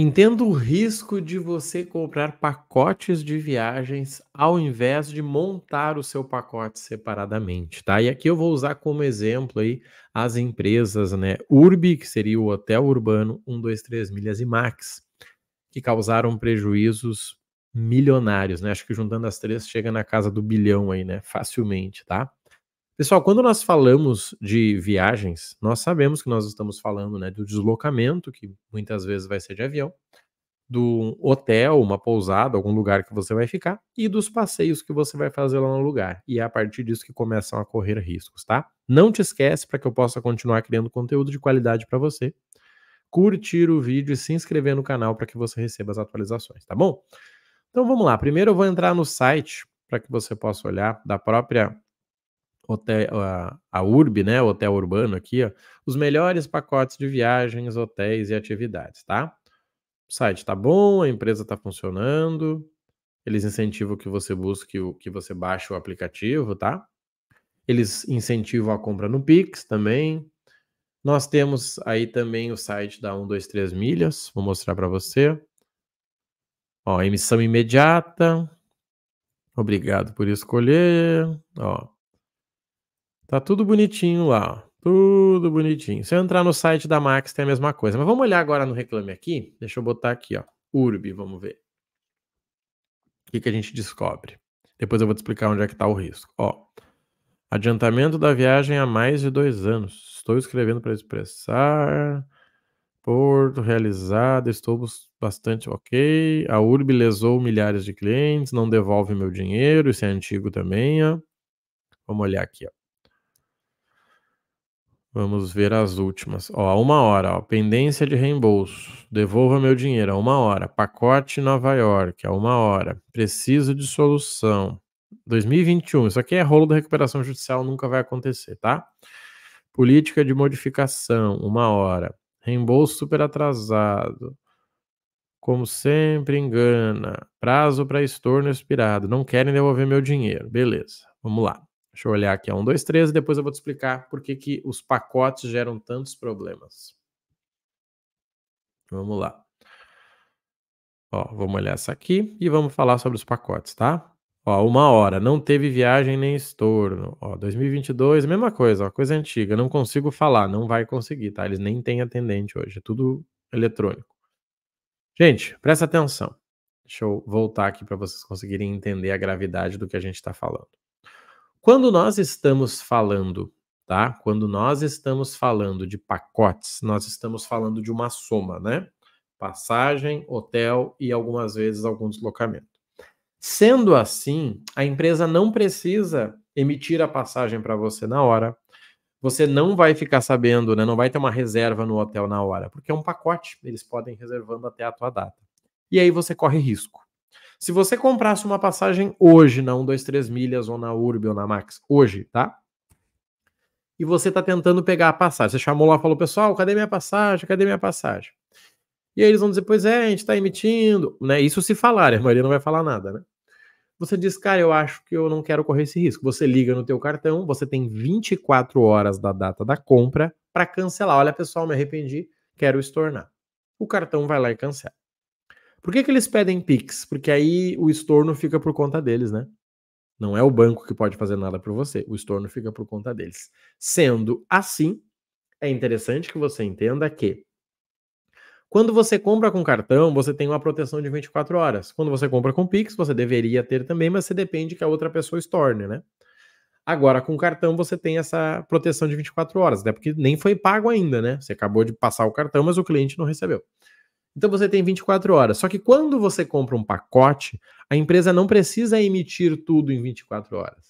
Entendo o risco de você comprar pacotes de viagens ao invés de montar o seu pacote separadamente, tá? E aqui eu vou usar como exemplo aí as empresas, né? Urb, que seria o hotel urbano 123 milhas e Max, que causaram prejuízos milionários, né? Acho que juntando as três chega na casa do bilhão aí, né? Facilmente, tá? Pessoal, quando nós falamos de viagens, nós sabemos que nós estamos falando né, do deslocamento, que muitas vezes vai ser de avião, do hotel, uma pousada, algum lugar que você vai ficar, e dos passeios que você vai fazer lá no lugar. E é a partir disso que começam a correr riscos, tá? Não te esquece para que eu possa continuar criando conteúdo de qualidade para você. Curtir o vídeo e se inscrever no canal para que você receba as atualizações, tá bom? Então vamos lá. Primeiro eu vou entrar no site para que você possa olhar da própria hotel, a, a URB, né, hotel urbano aqui, ó, os melhores pacotes de viagens, hotéis e atividades, tá? O site tá bom, a empresa tá funcionando, eles incentivam que você busque o que você baixe o aplicativo, tá? Eles incentivam a compra no Pix também. Nós temos aí também o site da 123 milhas, vou mostrar para você. Ó, emissão imediata. Obrigado por escolher. Ó, Tá tudo bonitinho lá, ó. tudo bonitinho. Se eu entrar no site da Max tem a mesma coisa. Mas vamos olhar agora no reclame aqui. Deixa eu botar aqui, ó, Urb, vamos ver. O que, que a gente descobre? Depois eu vou te explicar onde é que está o risco. Ó, adiantamento da viagem há mais de dois anos. Estou escrevendo para expressar. Porto realizado, estou bastante ok. A Urb lesou milhares de clientes, não devolve meu dinheiro, isso é antigo também. Ó. Vamos olhar aqui. Ó. Vamos ver as últimas. Ó, uma hora, ó, pendência de reembolso. Devolva meu dinheiro a uma hora. Pacote Nova York a uma hora. Preciso de solução. 2021. Isso aqui é rolo da recuperação judicial, nunca vai acontecer, tá? Política de modificação, uma hora. Reembolso super atrasado. Como sempre, engana. Prazo para estorno expirado. Não querem devolver meu dinheiro. Beleza, vamos lá. Deixa eu olhar aqui, ó, é um, dois, três, e depois eu vou te explicar por que, que os pacotes geram tantos problemas. Vamos lá. Ó, vamos olhar essa aqui e vamos falar sobre os pacotes, tá? Ó, uma hora, não teve viagem nem estorno. Ó, 2022, mesma coisa, ó, coisa antiga, não consigo falar, não vai conseguir, tá? Eles nem têm atendente hoje, é tudo eletrônico. Gente, presta atenção. Deixa eu voltar aqui para vocês conseguirem entender a gravidade do que a gente está falando. Quando nós estamos falando, tá? Quando nós estamos falando de pacotes, nós estamos falando de uma soma, né? Passagem, hotel e algumas vezes algum deslocamento. Sendo assim, a empresa não precisa emitir a passagem para você na hora. Você não vai ficar sabendo, né? Não vai ter uma reserva no hotel na hora, porque é um pacote. Eles podem reservando até a tua data. E aí você corre risco. Se você comprasse uma passagem hoje na 1, 2, 3 milhas, ou na Urb, ou na Max, hoje, tá? E você tá tentando pegar a passagem. Você chamou lá e falou, pessoal, cadê minha passagem? Cadê minha passagem? E aí eles vão dizer, pois é, a gente tá emitindo, né? Isso se falar, né? a maioria não vai falar nada, né? Você diz, cara, eu acho que eu não quero correr esse risco. Você liga no teu cartão, você tem 24 horas da data da compra para cancelar. Olha, pessoal, me arrependi, quero estornar. O cartão vai lá e cancela. Por que, que eles pedem PIX? Porque aí o estorno fica por conta deles, né? Não é o banco que pode fazer nada por você, o estorno fica por conta deles. Sendo assim, é interessante que você entenda que quando você compra com cartão, você tem uma proteção de 24 horas. Quando você compra com Pix, você deveria ter também, mas você depende que a outra pessoa estorne, né? Agora, com cartão, você tem essa proteção de 24 horas, até né? porque nem foi pago ainda, né? Você acabou de passar o cartão, mas o cliente não recebeu. Então você tem 24 horas. Só que quando você compra um pacote, a empresa não precisa emitir tudo em 24 horas.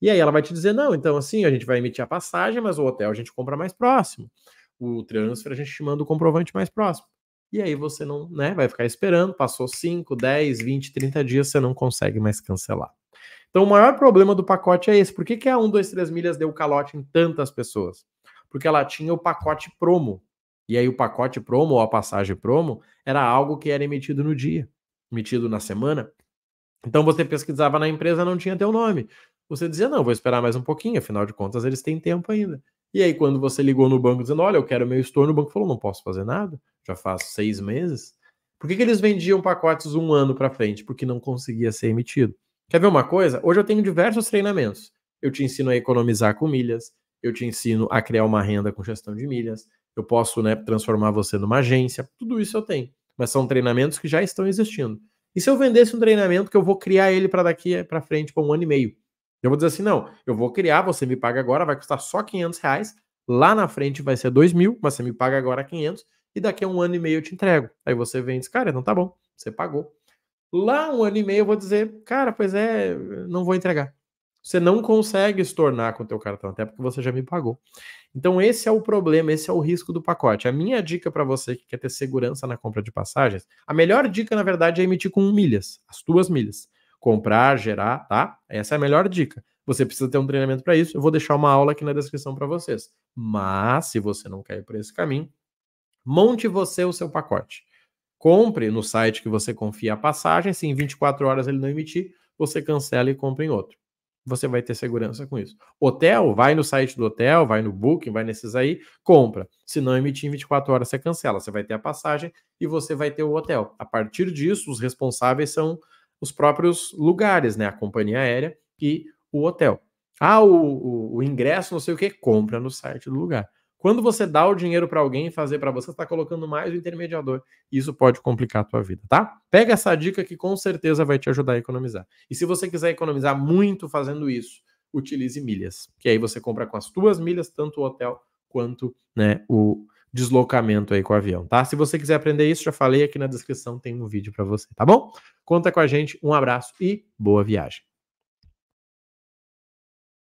E aí ela vai te dizer: não, então assim, a gente vai emitir a passagem, mas o hotel a gente compra mais próximo. O transfer a gente te manda o comprovante mais próximo. E aí você não, né, vai ficar esperando, passou 5, 10, 20, 30 dias, você não consegue mais cancelar. Então o maior problema do pacote é esse. Por que, que a 1, 2, 3 milhas deu calote em tantas pessoas? Porque ela tinha o pacote promo. E aí o pacote promo ou a passagem promo era algo que era emitido no dia, emitido na semana. Então você pesquisava na empresa, não tinha teu nome. Você dizia, não, vou esperar mais um pouquinho, afinal de contas eles têm tempo ainda. E aí quando você ligou no banco dizendo, olha, eu quero meu estorno, o banco falou, não posso fazer nada, já faz seis meses. Por que, que eles vendiam pacotes um ano para frente? Porque não conseguia ser emitido. Quer ver uma coisa? Hoje eu tenho diversos treinamentos. Eu te ensino a economizar com milhas, eu te ensino a criar uma renda com gestão de milhas, eu posso né, transformar você numa agência, tudo isso eu tenho. Mas são treinamentos que já estão existindo. E se eu vendesse um treinamento que eu vou criar ele para daqui eh, para frente, para um ano e meio? Eu vou dizer assim, não, eu vou criar, você me paga agora, vai custar só 500 reais, lá na frente vai ser 2 mil, mas você me paga agora 500 e daqui a um ano e meio eu te entrego. Aí você vem e diz, cara, não tá bom, você pagou. Lá um ano e meio eu vou dizer, cara, pois é, não vou entregar. Você não consegue estornar com o teu cartão, até porque você já me pagou. Então esse é o problema, esse é o risco do pacote. A minha dica para você que quer ter segurança na compra de passagens, a melhor dica na verdade é emitir com milhas, as tuas milhas. Comprar, gerar, tá? Essa é a melhor dica. Você precisa ter um treinamento para isso. Eu vou deixar uma aula aqui na descrição para vocês. Mas se você não quer ir por esse caminho, monte você o seu pacote. Compre no site que você confia a passagem, se em 24 horas ele não emitir, você cancela e compra em outro você vai ter segurança com isso. Hotel, vai no site do hotel, vai no Booking, vai nesses aí, compra. Se não emitir em 24 horas, você cancela. Você vai ter a passagem e você vai ter o hotel. A partir disso, os responsáveis são os próprios lugares, né? A companhia aérea e o hotel. Ah, o, o, o ingresso, não sei o que, compra no site do lugar. Quando você dá o dinheiro para alguém fazer para você, você está colocando mais o intermediador. Isso pode complicar a tua vida, tá? Pega essa dica que com certeza vai te ajudar a economizar. E se você quiser economizar muito fazendo isso, utilize milhas, que aí você compra com as tuas milhas tanto o hotel quanto né, o deslocamento aí com o avião, tá? Se você quiser aprender isso, já falei aqui na descrição, tem um vídeo para você, tá bom? Conta com a gente, um abraço e boa viagem.